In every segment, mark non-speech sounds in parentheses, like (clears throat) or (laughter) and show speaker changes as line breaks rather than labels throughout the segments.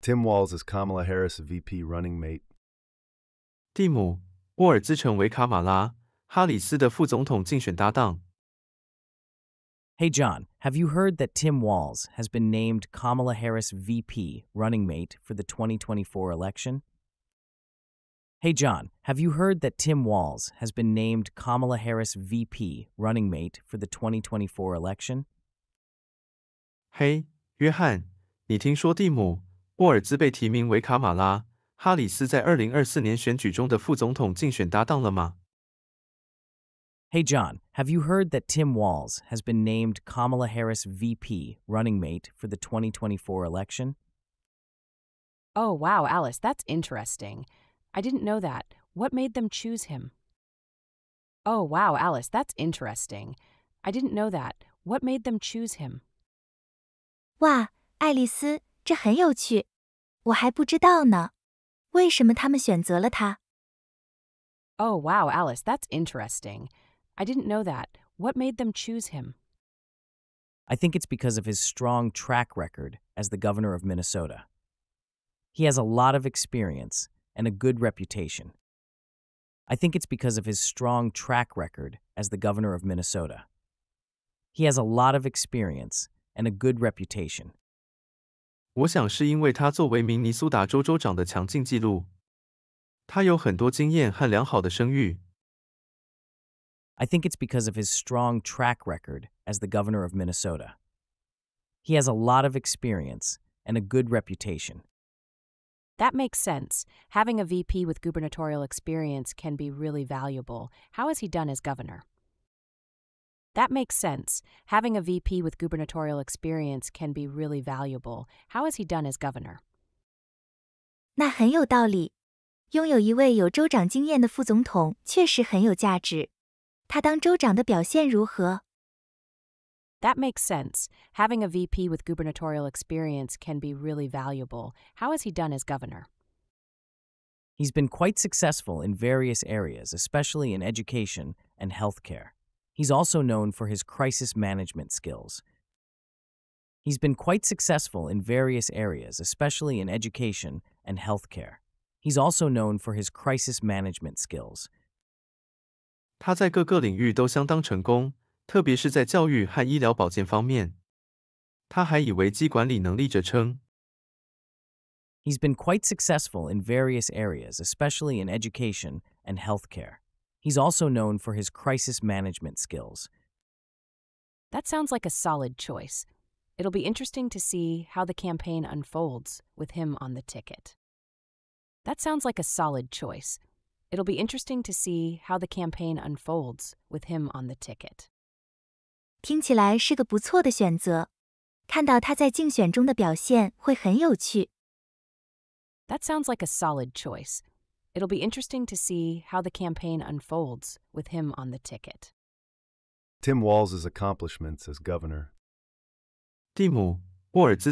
Tim Walz is Kamala Harris' VP running mate.
蒂姆·沃尔兹成为卡马拉·哈里斯的副总统竞选搭档。
Hey John, have you heard that Tim Walz has been named Kamala Harris VP running mate for the 2024 election? Hey John, have you heard that Tim Walz has been named Kamala Harris VP running mate for the 2024 election?
嘿，约翰，你听说蒂姆沃尔兹被提名为卡马拉·哈里斯在二零二四年选举中的副总统竞选搭档了吗
？Hey John, have you heard that Tim Walz has been named Kamala Harris VP running mate for the 2024 election?
Oh, wow, Alice, that's interesting. I didn't know that. What made them choose him? Oh, wow, Alice, that's interesting. I didn't know that.
What made them choose him? Alice. 这很有趣，我还不知道呢，为什么他们选择了他。
Oh, wow, Alice, that's interesting. I didn't know that. What made them choose him?
I think it's because of his strong track record as the governor of Minnesota. He has a lot of experience and a good reputation. I think it's because of his strong track record as the governor of Minnesota. He has a lot of experience and a good reputation. 我想是因为他作
为明尼苏达州州长的强劲记录，他有很多经验和良好的声
誉。I think it's because of his strong track record as the governor of Minnesota. He has a lot of experience and a good reputation.
That makes sense. Having a VP with gubernatorial experience can be really valuable. How has he done as governor? That makes sense. Having a VP with gubernatorial experience can be really valuable. How has he done as governor?
那很有道理。拥有一位有州长经验的副总统确实很有价值。他当州长的表现如何
？That makes sense. Having a VP with gubernatorial experience can be really valuable. How has he done as governor?
He's been quite successful in various areas, especially in education and healthcare. He's also known for his crisis management skills. He's been quite successful in various areas, especially in education and healthcare. He's also known for his crisis management skills.
他在各个领域都相当成功，特别是在教育和医疗保健方面。他还以危机管理能力者称。
He's been quite successful in various areas, especially in education and healthcare. He's also known for his crisis management skills.
That sounds like a solid choice. It'll be interesting to see how the campaign unfolds with him on the ticket. That sounds like a solid choice. It'll be interesting to see how the campaign unfolds with him on the ticket.
听起来是个不错的选择，看到他在竞选中的表现会很有趣。
That sounds like a solid choice. It'll be interesting to see how the campaign unfolds with him on the ticket.
Tim Walz's accomplishments as governor.
David,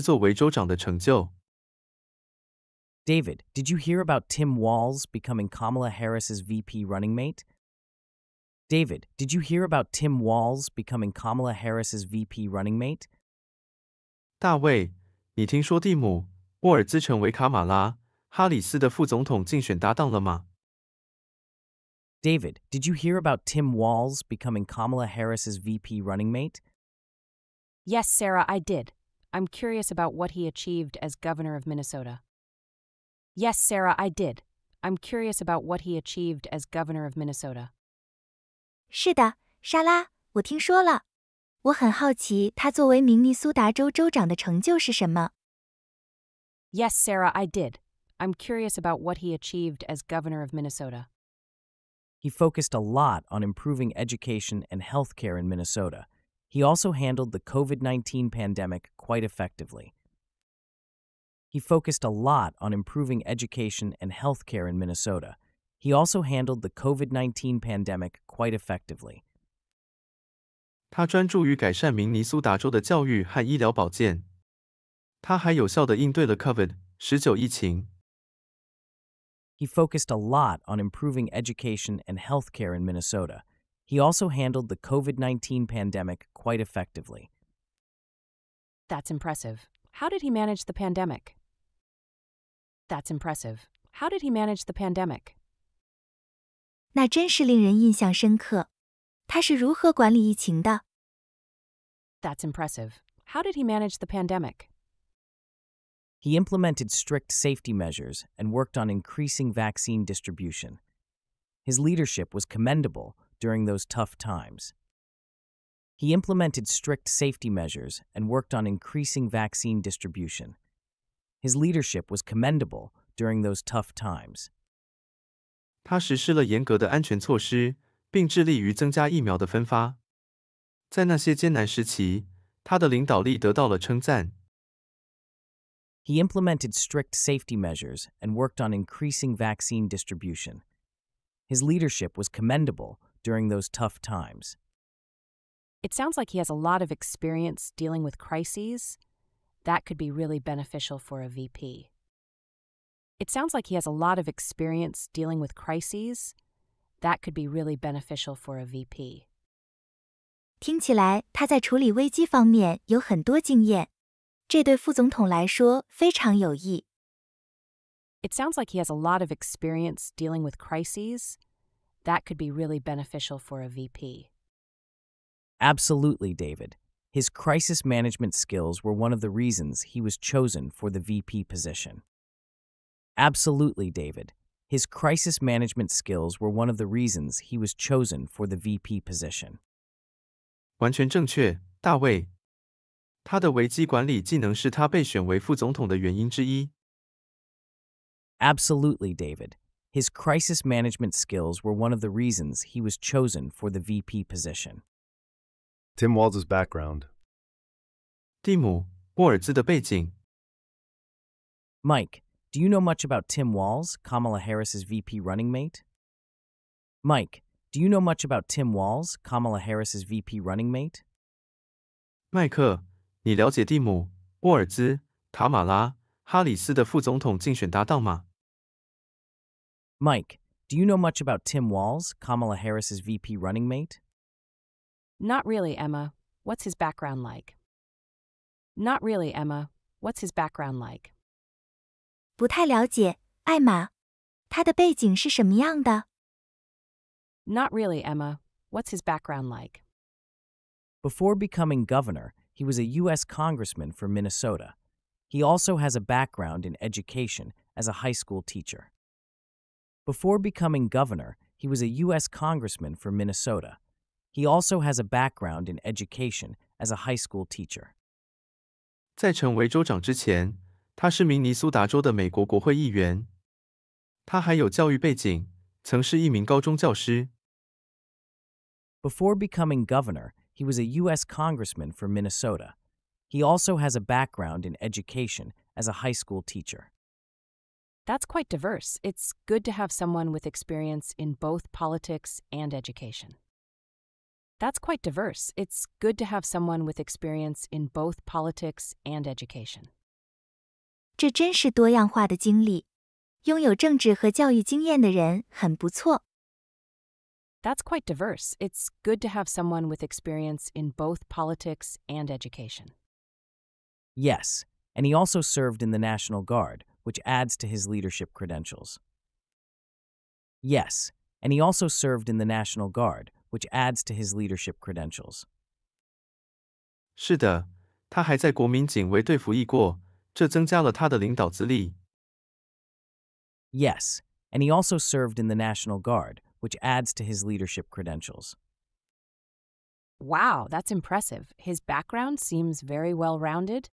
did you hear about Tim Walz becoming Kamala Harris's VP running mate? David, did you hear about Tim Walz becoming Kamala Harris's VP running mate?
大卫，你听说蒂姆·沃尔兹成为卡马拉哈里斯的副总统竞选搭档了吗
？David, did you hear about Tim Walz becoming Kamala Harris's VP running mate?
Yes, Sarah, I did. I'm curious about what he achieved as governor of Minnesota. Yes, Sarah, I did. I'm curious about what he achieved as governor of
Minnesota. 是的，莎拉，我听说了。我很好奇他作为明尼苏达州州长的成就是什么。
Yes, Sarah, I did. I'm curious about what he achieved as governor of Minnesota.
He focused a lot on improving education and healthcare in Minnesota. He also handled the COVID 19 pandemic quite effectively. He focused a lot on improving education and healthcare in Minnesota. He also handled the COVID 19 pandemic quite effectively.
他专注于改善明尼苏达州的教育和医疗保健。他还有效地应对了 COVID-19 疫情。
he focused a lot on improving education and healthcare in Minnesota. He also handled the COVID 19 pandemic quite effectively.
That's impressive. How did he manage the pandemic?
That's impressive. How did he manage the pandemic? That's impressive. How did he manage the pandemic?
He implemented strict safety measures and worked on increasing vaccine distribution. His leadership was commendable during those tough times. He implemented strict safety measures and worked on increasing vaccine distribution. His leadership was commendable during those tough times. 他实施了严格的安全
措施，并致力于增加疫苗的分发。在那些艰难时期，他的领导力得到了称赞，
he implemented strict safety measures and worked on increasing vaccine distribution. His leadership was commendable during those tough times.
It sounds like he has a lot of experience dealing with crises. That could be really beneficial for a VP. It sounds like he has a lot of experience dealing with crises. That
could be really beneficial for a VP. 听起来他在处理危机方面有很多经验。这对副总统来说非常有益。
It sounds like he has a lot of experience dealing with crises. That could be really beneficial for a VP.
Absolutely, David. His crisis management skills were one of the reasons he was chosen for the VP position. Absolutely, David. His crisis management skills were one of the reasons he was chosen for the VP position.
完全正确，大卫。他的危机管理技能是他被选为副总统的原因之一。
Absolutely, David. His crisis management skills were one of the reasons he was chosen for the VP position. Tim Walz's background. 蒂姆·沃尔兹的背景。Mike, do you know much about Tim Walz, Kamala Harris's VP running mate? Mike, do you know much about Tim Walz, Kamala Harris's VP running mate?
麦克,你了解蒂姆·沃尔兹、卡马拉·哈里斯的副总
统竞选搭档吗？Mike, do you know much about Tim Walz, Kamala Harris's VP running mate?
Not really, Emma. What's his background like? Not really, Emma. What's his background like? 不太了解，艾玛。他的背景是什么样的？Not really, Emma. What's his background like?
Before becoming governor, he was a U.S. Congressman for Minnesota. He also has a background in education as a high school teacher. Before becoming governor, he was a U.S. Congressman for Minnesota. He also has a background in education as a high school teacher.
在成为州长之前，他是明尼苏达州的美国国会议员。他还有教育背景，曾是一名高中教师。
Before becoming governor, he was a U.S. Congressman for Minnesota. He also has a background in education as a high school teacher.
That's quite diverse. It's good to have someone with experience in both politics and education. That's quite diverse. It's good to have someone with experience in both politics and education.
这真是多样化的经历。拥有政治和教育经验的人很不错。
that's quite diverse. It's good to have someone with experience in both politics and education.
Yes, and he also served in the National Guard, which adds to his leadership credentials. Yes, and he also served in the National Guard, which adds to his leadership credentials.
是的，他还在国民警卫队服役过，这增加了他的领导资历。
Yes, and he also served in the National Guard, which adds to his leadership credentials.
Wow, that's impressive. His background seems very well rounded.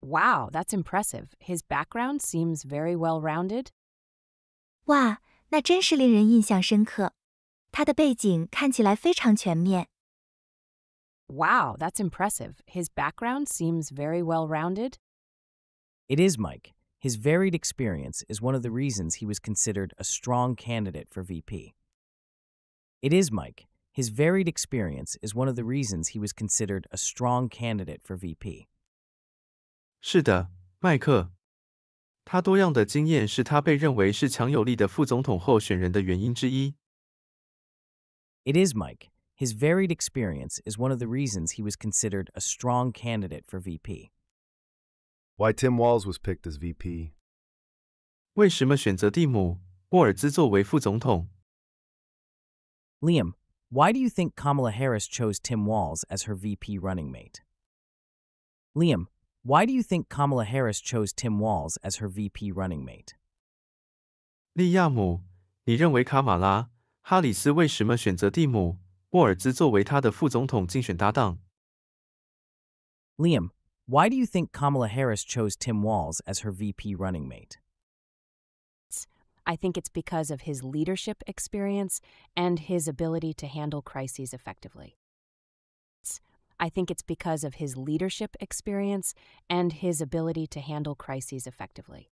Wow, that's impressive. His background
seems very well rounded. Wow, that's impressive. His background seems very
well rounded.
It is, Mike. His varied experience is one of the reasons he was considered a strong candidate for VP. It is Mike. His varied experience is one of the reasons he was considered a strong candidate for VP. 是的，
麦克。他多样的经验是他被认为是强有力的副总统候选人的原因之一。
It is Mike. His varied experience is one of the reasons he was considered a strong candidate for VP. Why Tim Walz was picked as VP? Liam, why do you think Kamala Harris chose Tim Walz as her VP running mate? Liam, why do you think Kamala Harris chose Tim Walz as her VP running mate?
利亚姆，你认为卡马拉·哈里斯为什么选择蒂姆·沃尔兹作为他的副总统竞选搭档
？Liam, why do you think Kamala Harris chose Tim Walz as her VP running mate?
I think it's because of his leadership experience and his ability to handle crises effectively. I think it's because of his leadership experience and his ability to handle crises effectively.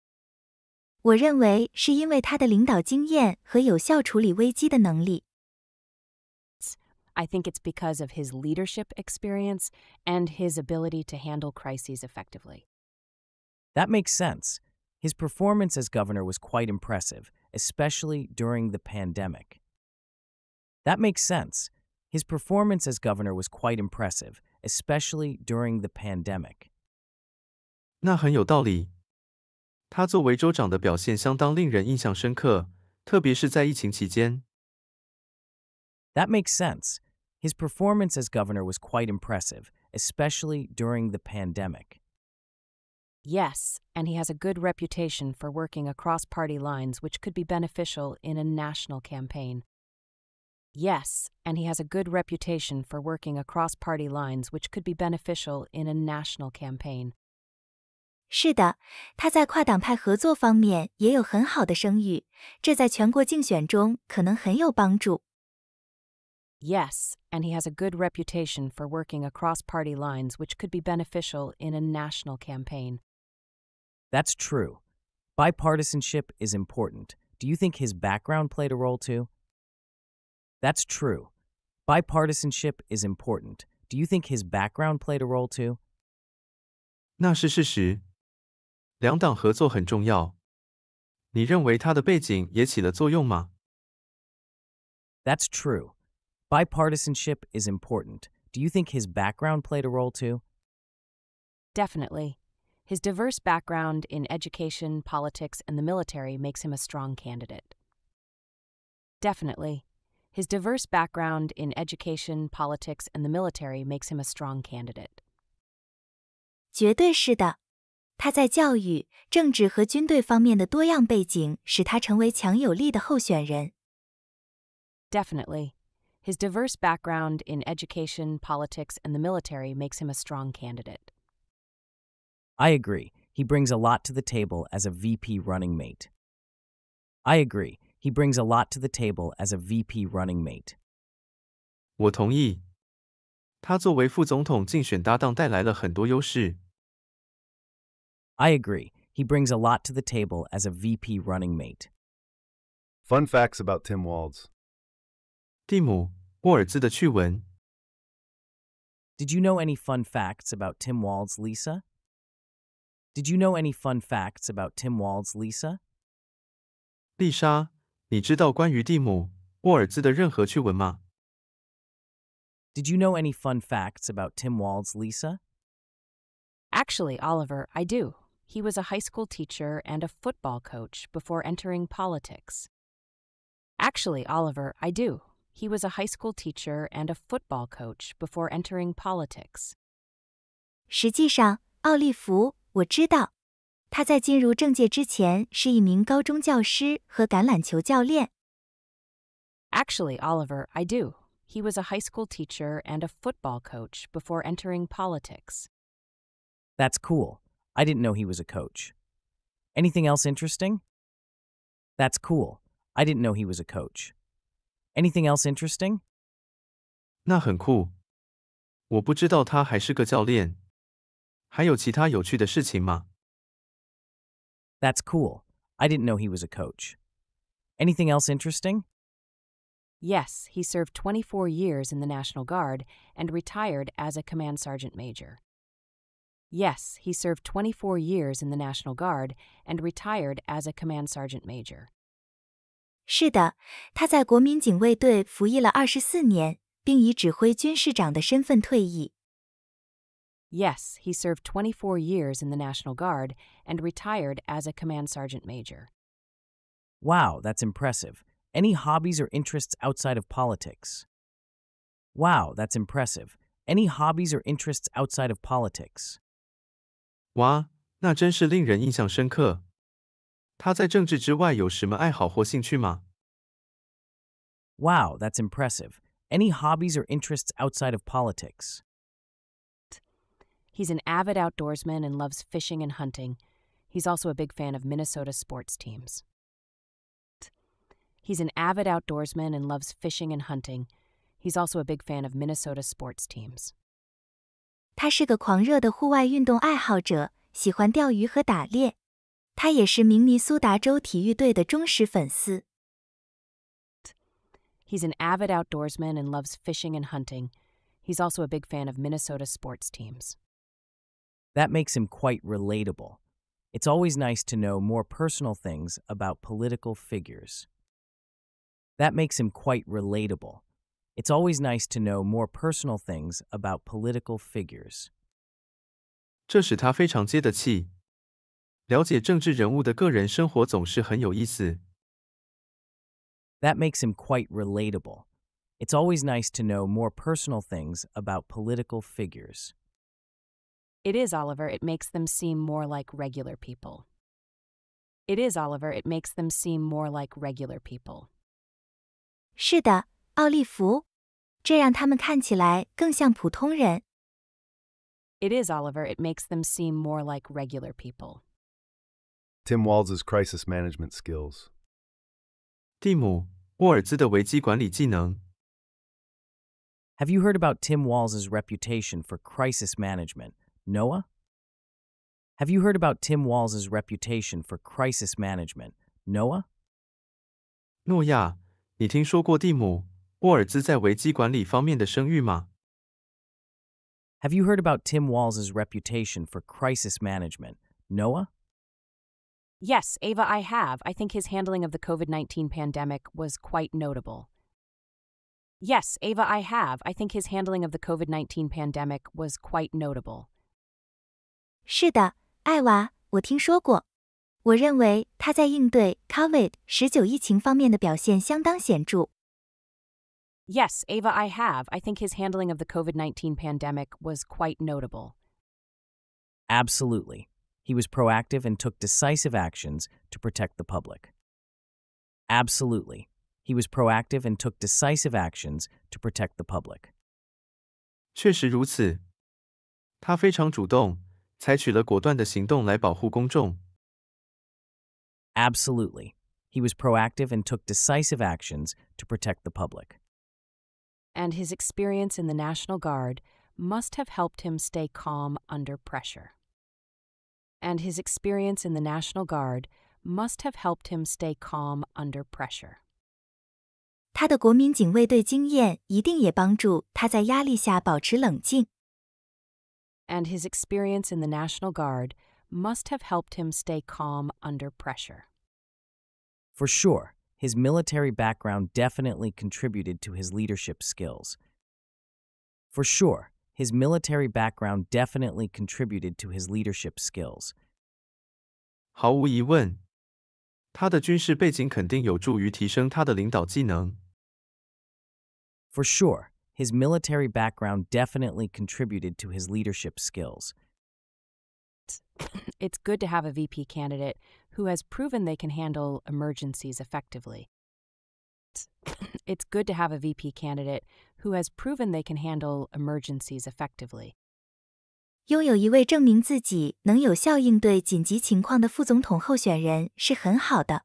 我认为是因为他的领导经验和有效处理危机的能力。
I think it's because of his leadership experience and his ability to handle crises effectively.
That makes sense. His performance as governor was quite impressive, especially during the pandemic. That makes sense. His performance as governor was quite impressive, especially during the pandemic.
那很有道理。他作为州长的表现相当令人印象深刻，特别是在疫情期间。
That makes sense. His performance as governor was quite impressive, especially during the pandemic.
Yes, and he has a good reputation for working across party lines, which could be beneficial in a national campaign. Yes, and he has a good reputation for working across party lines, which could be
beneficial in a national campaign. 是的，他在跨党派合作方面也有很好的声誉，这在全国竞选中可能很有帮
助。
Yes, and he has a good reputation for working across party lines, which could be beneficial in a national campaign.
That's true. Bipartisanship is important. Do you think his background played a role too? That's true. Bipartisanship is important. Do you think his background played a role too? That's true. Bipartisanship is important. Do you think his background played a role too?
Definitely. His diverse background in education, politics, and the military makes him a strong candidate. Definitely. His diverse background in education, politics, and the military makes him a strong candidate.
绝对是的，他在教育、政治和军队方面的多样背景使他成为强有力的候选人。
Definitely. His diverse background in education, politics, and the military makes him a strong candidate.
I agree. He brings a lot to the table as a VP running mate. I agree. He brings a lot to the table as a VP running mate.
我同意。他作为副总统竞选搭档带来了很多优势。
I agree. He brings a lot to the table as a VP running mate. Fun facts about Tim Walz. 蒂姆·沃尔兹的趣闻。Did you know any fun facts about Tim Wald's Lisa? Did you know any fun facts about Tim Wald's Lisa?
丽莎，你知道关于蒂姆·沃尔兹
的任何趣闻吗？Did you know any fun facts about Tim Wald's Lisa?
Actually, Oliver, I do. He was a high school teacher and a football coach before entering politics. Actually, Oliver, I do. He was a high school teacher and a football coach before entering politics.
实际上，奥利弗，我知道，他在进入政界之前是一名高中教师和橄榄球教练。
Actually, Oliver, I do. He was a high school teacher and a football coach before entering
politics. That's cool. I didn't know he was a coach. Anything else interesting? That's cool. I didn't know he was a coach. Anything else interesting?
That's cool.
I didn't know he was a coach. Anything else interesting?
Yes, he served 24 years in the National Guard and retired as a command sergeant major. Yes, he served 24 years in the National Guard and retired
as a command sergeant major. 是的，他在国民警卫队服役了二十四年，并以指挥军士长的身份退役。
Yes, he served 24 years in the National Guard and retired as a command sergeant major.
Wow, that's impressive. Any hobbies or interests outside of politics? Wow, that's impressive. Any hobbies or interests outside of politics?
Wow, 他在政治之外有什么爱好或兴趣吗
？Wow, that's impressive. Any hobbies or interests outside of politics?
He's an avid outdoorsman and loves fishing and hunting. He's also a big fan of Minnesota sports teams. He's an avid outdoorsman and loves fishing and hunting. He's also a big fan of Minnesota sports teams.
他是个狂热的户外运动爱好者，喜欢钓鱼和打猎。他也是明尼苏达州体育队的忠实粉丝。
He's an avid outdoorsman and loves fishing and hunting. He's also a big fan of Minnesota sports
teams. That makes him quite relatable. It's always nice to know more personal things about political figures. That makes him quite relatable. It's always nice to know more personal things about political figures.
这使他非常接得气。了解政治人物的个人生活总是很有意思。
That makes him quite relatable. It's always nice to know more personal things about political figures.
It is, Oliver. It makes them seem more like regular people. It is, Oliver. It makes them seem more like regular people.
是的，奥利弗，这让他们看起来更像普通人。It is, Oliver. It makes them
seem more like regular people.
Tim Walz's crisis management skills. Have you
heard about Tim Walz's reputation for crisis management, Noah? Have you heard about Tim Walz's reputation for crisis management, Noah?
诺亚，你听说过蒂姆·沃尔兹在危机管理方面的声誉吗
？Have you heard about Tim Walz's reputation for crisis management, Noah?
Yes, Ava, I have. I think his handling of the COVID 19 pandemic was quite notable. Yes, Ava, I have. I think his handling of the COVID 19 pandemic was quite
notable. 是的，艾娃，我听说过。我认为他在应对 COVID 十九疫情方面的表现相当显著。
Yes, Ava, I have. I think his handling of the COVID 19 pandemic was quite notable.
Absolutely he was proactive and took decisive actions to protect the public. Absolutely. He was proactive and took decisive actions to protect the public. Absolutely. He was proactive and took decisive actions to protect the public.
And his experience in the National Guard must have helped him stay calm under pressure and his experience in the National Guard must have helped him stay calm under pressure.
他的国民警卫队经验一定也帮助他在压力下保持冷静。
And his experience in the National Guard must have helped him stay calm under pressure.
For sure, his military background definitely contributed to his leadership skills. For sure, his military background definitely contributed to his leadership skills. 毫无疑问，他的军事背景肯定有助于提升他的领导技能。For sure, his military background definitely contributed to his leadership skills.
It's good to have a VP candidate who has proven they can handle emergencies effectively. It's good to have a VP candidate who has proven they can handle emergencies effectively.
拥有一位证明自己能有效应对紧急情况的副总统候选人是很好的。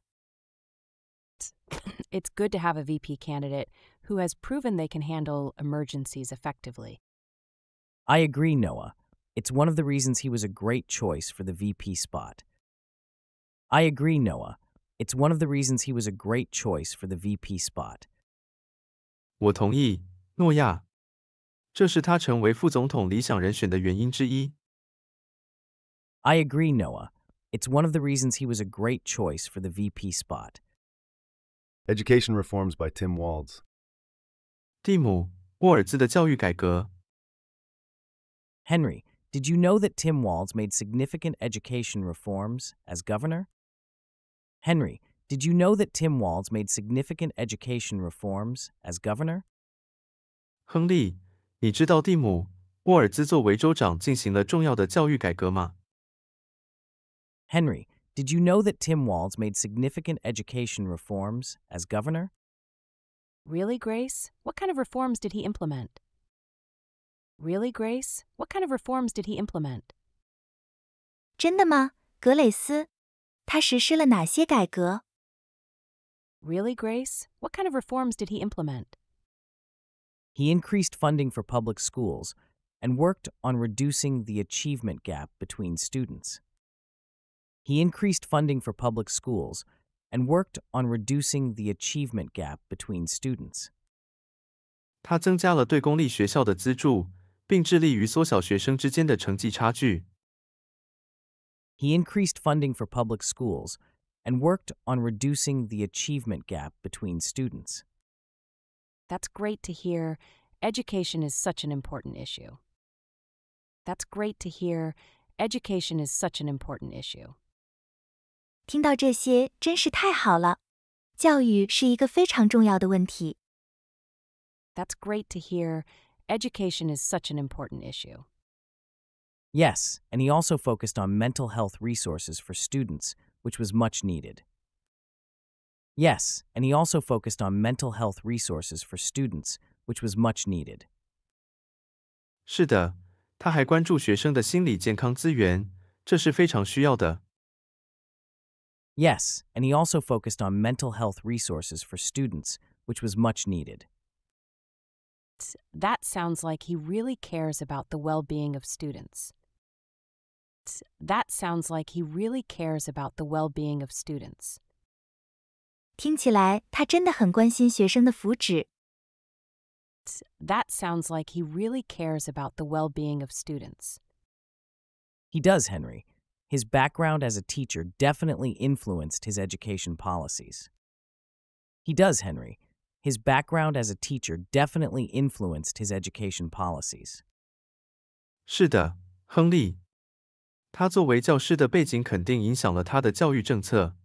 It's good to have a VP candidate who has proven they can handle emergencies effectively.
I agree, Noah. It's one of the reasons he was a great choice for the VP spot. I agree, Noah. It's one of the reasons he was a great choice for the VP spot.
我同意,诺亚，这是他成为副总统理想人选的原
因之一。I agree, Noah. It's one of the reasons he was a great choice for the VP spot. Education reforms by Tim Walz.
蒂姆·沃尔兹的教育改革。
Henry, did you know that Tim Walz made significant education reforms as governor? Henry, did you know that Tim Walz made significant education reforms as governor?
亨利，你知道蒂姆·沃尔兹作为州长进行了重要的教育改革吗
？Henry, did you know that Tim Walz made significant education reforms as governor? Really,
Grace? What kind of reforms did he implement? Really, Grace? What kind of reforms
did he implement? 真的吗，格蕾丝？他实施了哪些改革？Really, Grace? What kind of reforms did he implement?
He increased funding for public schools and worked on reducing the achievement gap between students. He increased funding for public schools and worked on reducing the achievement gap between students.
他增加了对公立学校的资助，并致力于缩小学生之
间的成绩差距。He increased funding for public schools and worked on reducing the achievement gap between students.
That's great to hear. Education is such an important issue. That's great to hear. Education is such an important issue.
听到这些真是太好了，教育是一个非常重要的问题。
That's great to hear. Education is such an important issue.
Yes, and he also focused on mental health resources for students, which was much needed. Yes, and he also focused on mental health resources for students, which was much needed. 是的，他还关
注学生的心理健康资源，这是非常需要的。
Yes, and he also focused on mental health resources for students, which was much needed.
That sounds like he really cares about the well being of students. That sounds like he really cares about the well being of
students. 听起来他真的很关心学生的福祉。That
sounds like he really cares about the well-being of students.
He does, Henry. His background as a teacher definitely influenced his education policies. He does, Henry. His background as a teacher definitely influenced his education policies. 是的，
亨利。他作为教师的背景肯定影响了他的教育政策。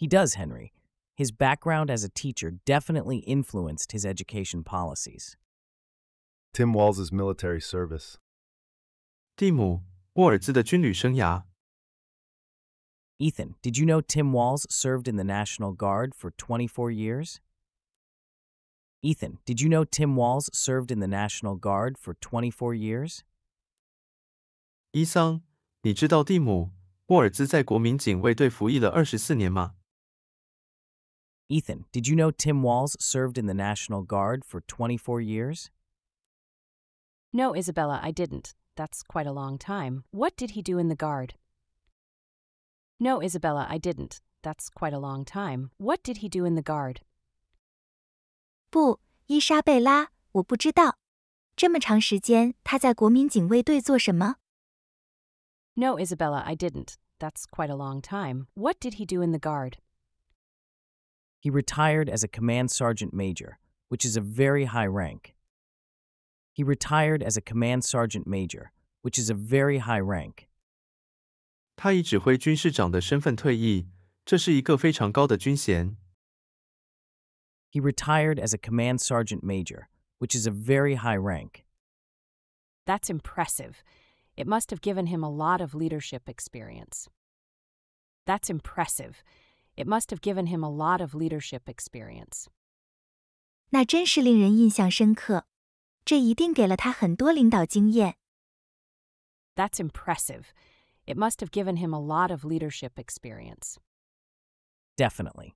he does, Henry. His background as a teacher definitely influenced his education policies.
Tim Walls's military service.
Tim Ethan, did you know Tim Walls served in the National Guard for 24 years? Ethan, did you know Tim Walls served in the National Guard for 24 years?
伊桑你知道蒂姆沃尔兹在国民警
卫队服役了 Ethan, did you know Tim Walls served in the National Guard for 24 years?
No, Isabella, I didn't. That's quite a long time. What did he do in the Guard? No, Isabella, I didn't. That's quite a long time. What did he do in the Guard?
No, Isabella,
I didn't. That's quite a long time. What did he do in the Guard?
He retired as a command sergeant major, which is a very high rank. He retired as a command sergeant major, which is a very high rank.
He retired
as a command sergeant major, which is a very high rank.
That's impressive. It must have given him a lot of leadership experience. That's impressive. It must have given him a lot of leadership experience.
那真是令人印象深刻，这一定给了他很多领导经验。That's impressive. It
must have given him a lot
of leadership
experience.
Definitely.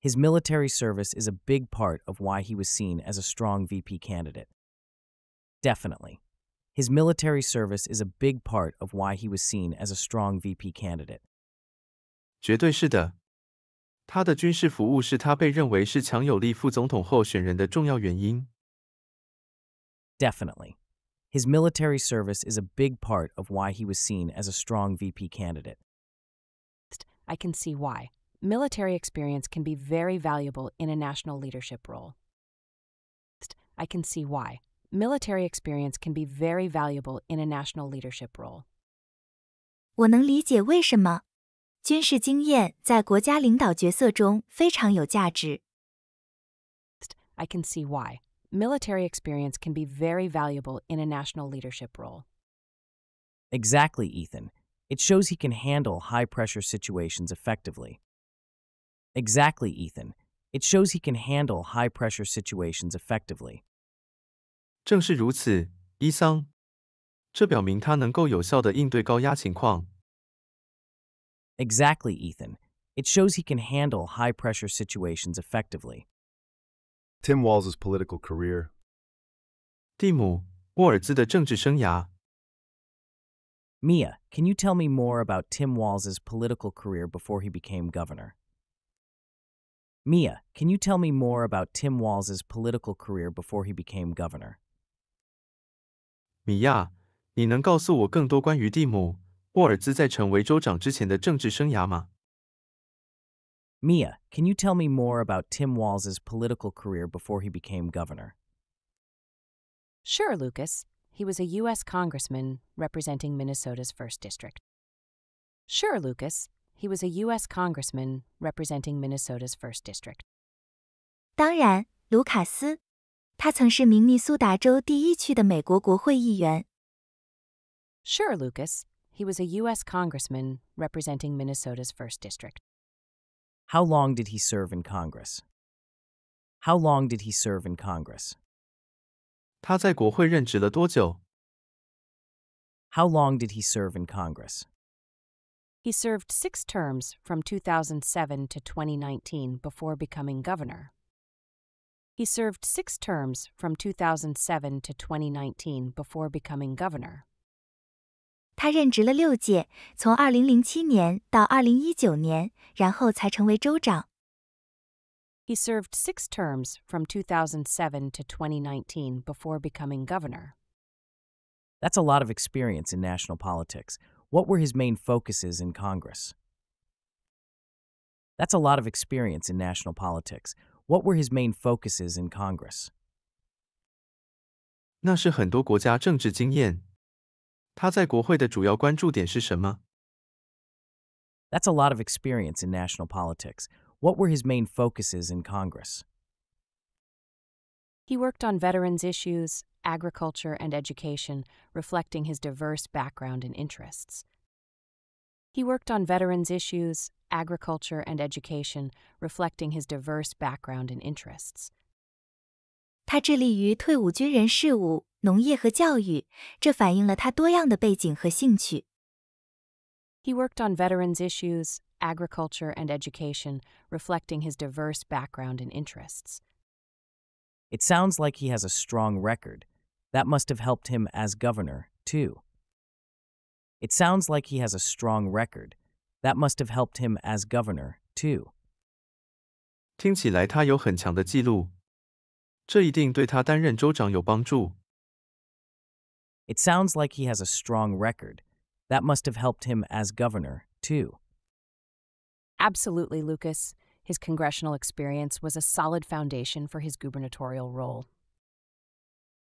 His military service is a big part of why he was seen as a strong VP candidate. Definitely. His military service is a big part of why he was seen as a strong VP candidate.
绝对是的，他的军事服务是他被认为是强有力副总统候
选人的重要原因。Definitely. His military service is a big part of why he was seen as a strong VP candidate.
I can see why. Military experience can be very valuable in a national leadership role. I can see why. Military experience can be very valuable
in a national leadership role. 我能理解为什么军事经验在国家领导角色中非常有价值。
I can see why. Military experience can be very valuable in a national leadership role.
Exactly, Ethan. It shows he can handle high pressure situations effectively. Exactly, Ethan. It shows he can handle high pressure situations effectively. 正是如此，伊桑。这表明他能够有效的应对高压情况。Exactly, Ethan. It shows he can handle high pressure situations effectively.
Tim Walz's political career. Mia,
can you tell me more about Tim Walz's political career before he became governor? Mia, can you tell me more about Tim Walz's political career before he became governor?
米娅，你能告诉我更多关于蒂姆·沃尔兹在成为州长之前的政治生涯吗
？Mia, can you tell me more about Tim Walz's political career before he became governor?
Sure, Lucas. He was a U.S. congressman representing Minnesota's 1st District. Sure, Lucas. He was a U.S. congressman representing Minnesota's 1st District.
当然，卢卡斯，他曾是明尼苏达州第一区的美国国会议员。Sure,
Lucas he was a U.S. congressman representing
Minnesota's 1st
District. How long did he serve in Congress? How long did he serve in Congress? 他在国会任职了多久? How long did he serve in Congress?
He served six terms from 2007 to 2019 before becoming governor. He served six terms from 2007 to 2019 before becoming governor.
他任职了六届，从二零零七年到二零一九年，然后才成为州长。
He served six terms from 2007 to 2019 before becoming governor.
That's a lot of experience in national politics. What were his main focuses in Congress? That's a lot of experience in national politics. What were his main focuses in Congress?
那是很多国家政治经验他在国会的主要关注点是什么
？That's a lot of experience in national politics. What were his main focuses in Congress?
He worked on veterans' issues, agriculture, and education, reflecting his diverse background and interests. He worked on veterans' issues, agriculture, and education, reflecting his diverse background and interests.
他致力于退伍军人事务农业和教育，这反映了他多样的背景和兴趣。
He worked on veterans issues, agriculture, and education, reflecting his diverse background and interests.
It sounds like he has a strong record. That must have helped him as governor, too. It sounds like he has a strong record. That must have helped him as governor, too.
听起来他有很强的记录，这一定对他担任州长有帮助。
it sounds like he has a strong record. That must have helped him as governor, too.
Absolutely, Lucas. His congressional experience was a solid foundation for his gubernatorial role.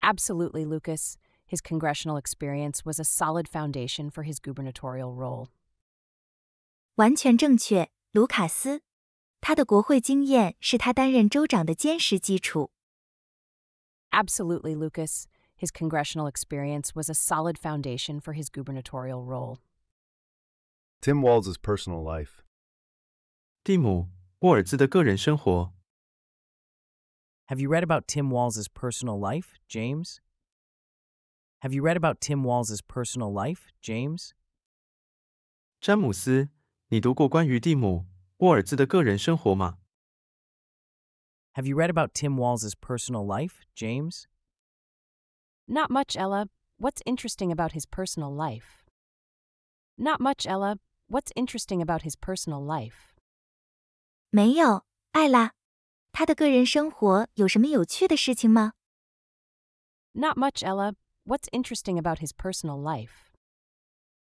Absolutely, Lucas. His congressional experience
was a solid foundation for his gubernatorial role. 完全正确，卢卡斯。他的国会经验是他担任州长的坚实基础。
Absolutely, Lucas. His congressional experience was a solid foundation for his gubernatorial role.
Tim Walz's personal life. Have
you read about Tim Walz's personal life, James? Have you read about Tim Walz's personal life, James?
詹姆斯，你读过关于蒂姆·沃尔兹的个人生活吗
？Have you read about Tim Walz's personal life, James?
Not much, Ella. What's interesting about his personal life? Not much, Ella. What's interesting about his personal life?
没有，艾拉。他的个人生活有什么有趣的事情吗
？Not much, Ella. What's interesting about his personal life?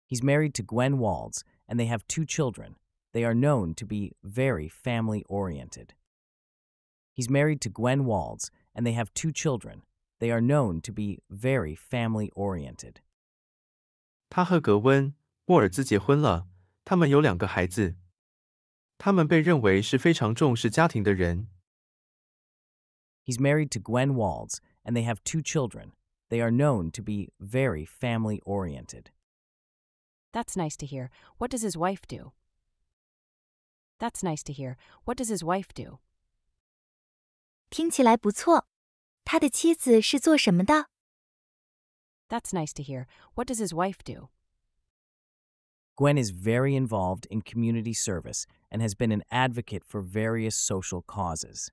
He's married to Gwen Walds, and they have two children. They are known to be very family oriented. He's married to Gwen Walds, and they have two children. They are known to be very family oriented. He's married to Gwen Walds, and they have two children. They are known to be very family oriented.
That's nice to hear. What does his wife do? That's nice to hear. What does his wife do? 听起来不错。他的妻子是做什么的？That's nice to hear. What does his wife do?
Gwen is very involved in community service and has been an advocate for various social causes.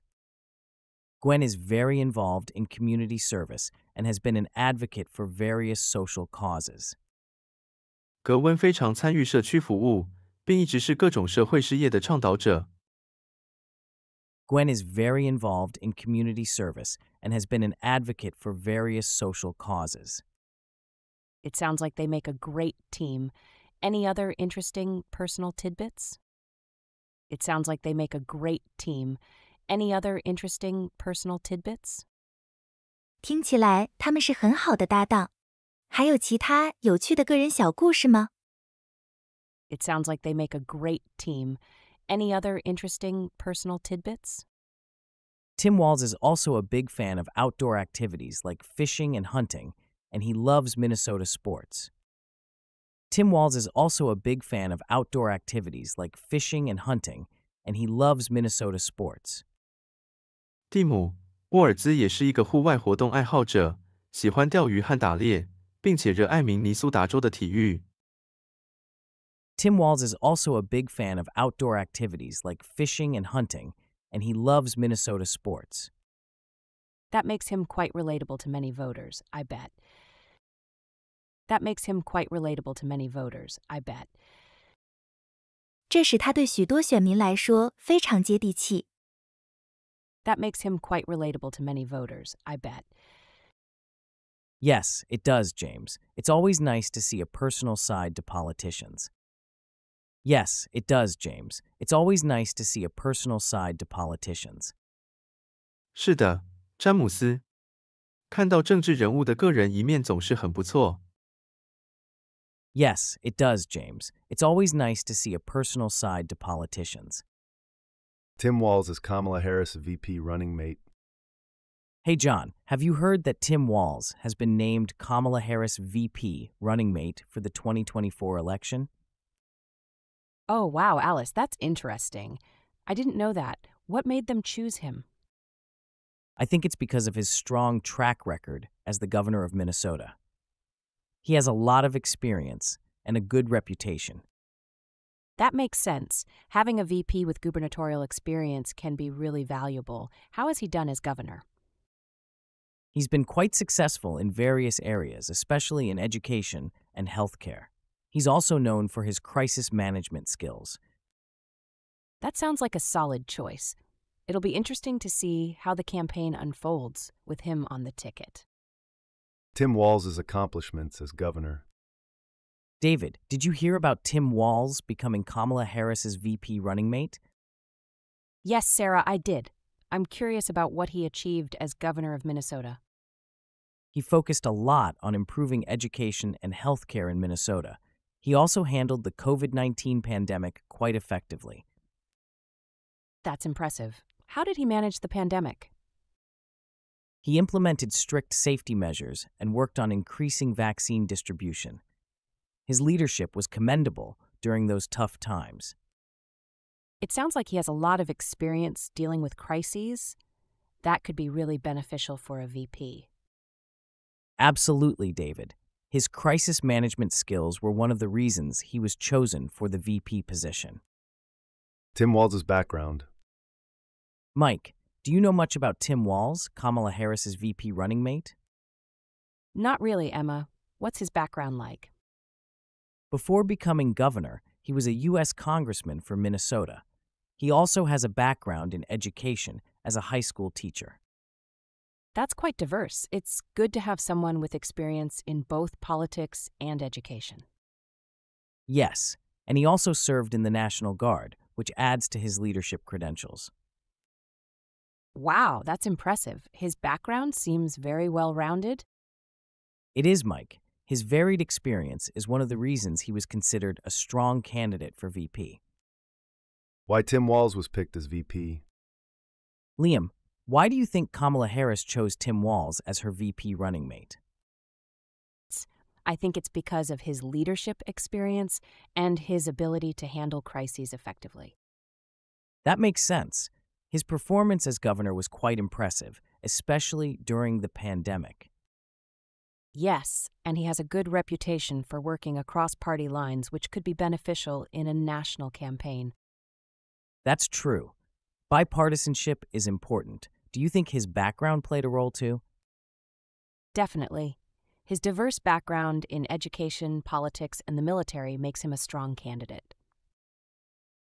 Gwen is very involved in community service and has been an advocate for various social causes.
格温非常参与社区服务，并一直是各种社会事业的倡导者。
Gwen is very involved in community service and has been an advocate for various social causes. It
sounds like they make a great team. Any other interesting personal tidbits? It sounds like they make a great team. Any other interesting personal
tidbits? 听起来他们是很好的搭档。还有其他有趣的个人小故事吗？It sounds like they make a great team.
Any other interesting personal tidbits?
Tim Walz is also a big fan of outdoor activities like fishing and hunting, and he loves Minnesota sports. Tim Walz is also a big fan of outdoor activities like fishing and hunting, and he loves Minnesota sports. Tim Walz is also a big fan of outdoor activities like fishing and hunting, and he loves Minnesota sports.
That makes him quite relatable to many voters, I bet. That makes him quite relatable to many voters, I bet. 这使他对许
多选民来说非常接地气。That makes him quite relatable to many voters, I bet.
Yes, it does, James. It's always nice to see a personal side to politicians. Yes, it does, James. It's always nice to see a personal side to politicians. 是的，
詹姆斯，看到政治人物的个人一面总是很不错。
Yes, it does, James. It's always nice to see a personal side to politicians. Tim Walz is Kamala Harris VP running mate. Hey, John, have you heard that Tim Walz has been named Kamala Harris VP running mate for the 2024 election?
Oh, wow, Alice, that's interesting. I didn't know that. What made them choose him?
I think it's because of his strong track record as the governor of Minnesota. He has a lot of experience and a good reputation.
That makes sense. Having a VP with gubernatorial experience can be really valuable. How has he done as governor?
He's been quite successful in various areas, especially in education and healthcare. He's also known for his crisis management skills.
That sounds like a solid choice. It'll be interesting to see how the campaign unfolds with him on the ticket.
Tim Walz's accomplishments as governor. David, did you hear about Tim Walz becoming Kamala Harris's VP running mate?
Yes, Sarah, I did. I'm curious about what he achieved as governor of Minnesota.
He focused a lot on improving education and health care in Minnesota. He also handled the COVID 19 pandemic quite effectively.
That's impressive. How did he manage the pandemic?
He implemented strict safety measures and worked on increasing vaccine distribution. His leadership was commendable during those tough times.
It sounds like he has a lot of experience dealing with crises. That could be really beneficial for a VP.
Absolutely, David. His crisis management skills were one of the reasons he was chosen for the VP position. Tim Walz's background. Mike, do you know much about Tim Walz, Kamala Harris's VP running mate?
Not really, Emma. What's his background
like? Before becoming governor, he was a U.S. congressman from Minnesota. He also has a background in education as a high school teacher.
That's quite diverse. It's good to have someone with experience in both politics and education.
Yes, and he also served in the National Guard, which adds to his leadership credentials.
Wow, that's impressive. His background seems very well rounded.
It is, Mike. His varied experience is one of the reasons he was considered a strong candidate for VP. Why Tim Walls was picked as VP. Liam, why do you think Kamala Harris chose Tim Walz as her VP running mate?
I think it's because of his leadership experience and his ability to handle crises effectively.
That makes sense. His performance as governor was quite impressive, especially during the pandemic.
Yes, and he has a good reputation for working across party lines, which could be beneficial in a national campaign.
That's true. Bipartisanship is important, do you think his background played a role too?
Definitely. His diverse background in education, politics, and the military makes him a strong candidate.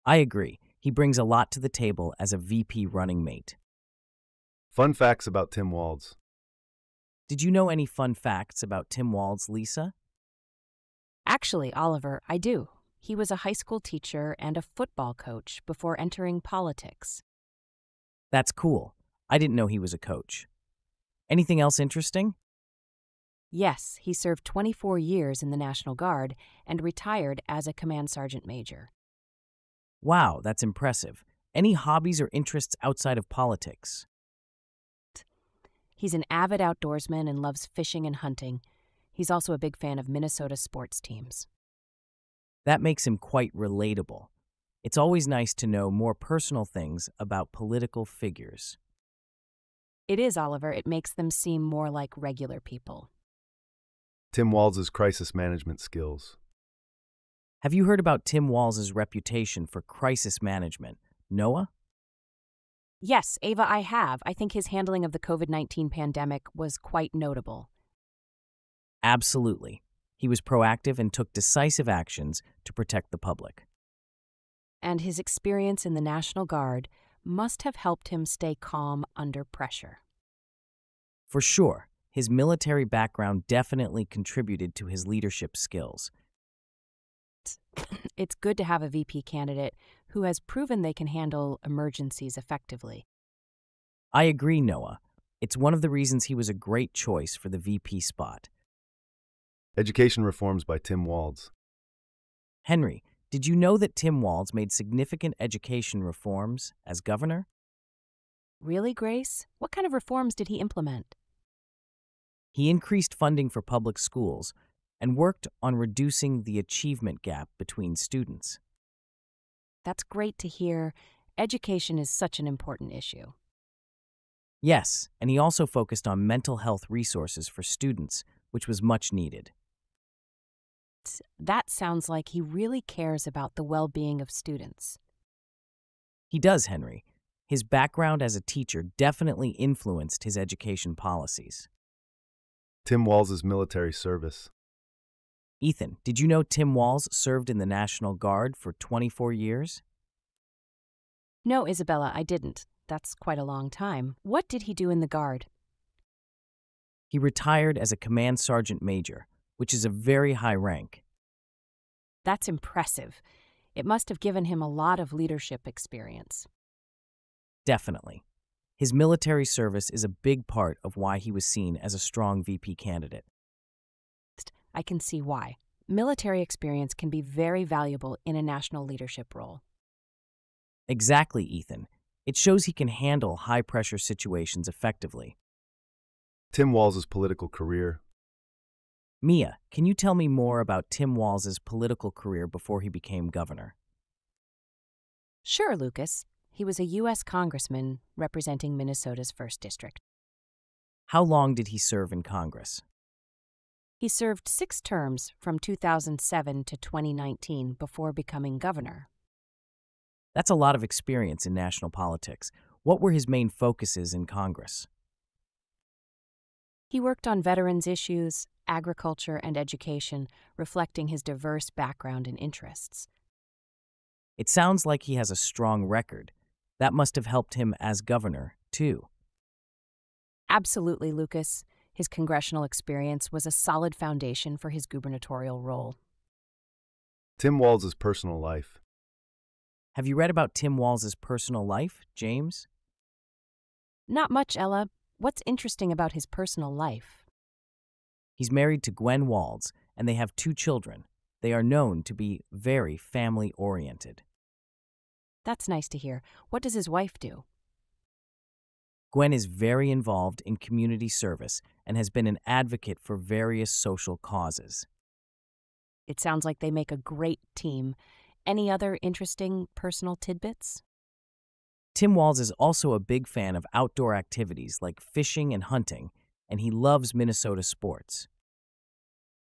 I agree. He brings a lot to the table as a VP running mate. Fun facts about Tim Walds. Did you know any fun facts about Tim Walds, Lisa?
Actually, Oliver, I do. He was a high school teacher and a football coach before entering politics.
That's cool. I didn't know he was a coach. Anything else interesting?
Yes, he served 24 years in the National Guard and retired as a command sergeant major.
Wow, that's impressive. Any hobbies or interests outside of politics?
He's an avid outdoorsman and loves fishing and hunting. He's also a big fan of Minnesota sports teams.
That makes him quite relatable. It's always nice to know more personal things about political figures.
It is, Oliver. It makes them seem more like regular people.
Tim Walz's crisis management skills. Have you heard about Tim Walz's reputation for crisis management? Noah?
Yes, Ava, I have. I think his handling of the COVID 19 pandemic was quite notable.
Absolutely. He was proactive and took decisive actions to protect the public.
And his experience in the National Guard must have helped him stay calm under pressure.
For sure, his military background definitely contributed to his leadership skills.
(clears throat) It's good to have a VP candidate who has proven they can handle emergencies effectively.
I agree, Noah. It's one of the reasons he was a great choice for the VP spot. Education Reforms by Tim Walds. Henry, did you know that Tim Walz made significant education reforms as governor?
Really, Grace? What kind of reforms did he implement?
He increased funding for public schools and worked on reducing the achievement gap between students.
That's great to hear. Education is such an important issue.
Yes, and he also focused on mental health resources for students, which was much needed
that sounds like he really cares about the well being of students.
He does, Henry. His background as a teacher definitely influenced his education policies. Tim Walls' military service. Ethan, did you know Tim Walls served in the National Guard for 24 years?
No, Isabella, I didn't. That's quite a long time. What did he do in the Guard?
He retired as a command sergeant major, which is a very high rank.
That's impressive. It must have given him a lot of leadership experience.
Definitely. His military service is a big part of why he was seen as a strong VP candidate.
I can see why. Military experience can be very valuable in a national leadership role.
Exactly, Ethan. It shows he can handle high pressure situations effectively. Tim Walz's political career Mia, can you tell me more about Tim Walz's political career before he became governor?
Sure, Lucas. He was a U.S. congressman representing Minnesota's 1st District.
How long did he serve in Congress?
He served six terms from 2007 to 2019 before becoming governor.
That's a lot of experience in national politics. What were his main focuses in Congress?
He worked on veterans' issues, agriculture, and education, reflecting his diverse background and interests.
It sounds like he has a strong record. That must have helped him as governor, too.
Absolutely, Lucas. His congressional experience was a solid foundation for his gubernatorial role.
Tim Walz's personal life. Have you read about Tim Walz's personal life, James?
Not much, Ella. What's interesting about his personal life?
He's married to Gwen Walds, and they have two children. They are known to be very family oriented.
That's nice to hear. What does his wife do?
Gwen is very involved in community service and has been an advocate for various social causes.
It sounds like they make a great team. Any other interesting personal tidbits?
Tim Walls is also a big fan of outdoor activities like fishing and hunting and he loves Minnesota sports.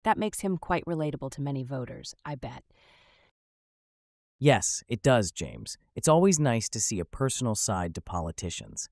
That makes him quite relatable to many voters, I bet.
Yes, it does, James. It's always nice to see a personal side to politicians.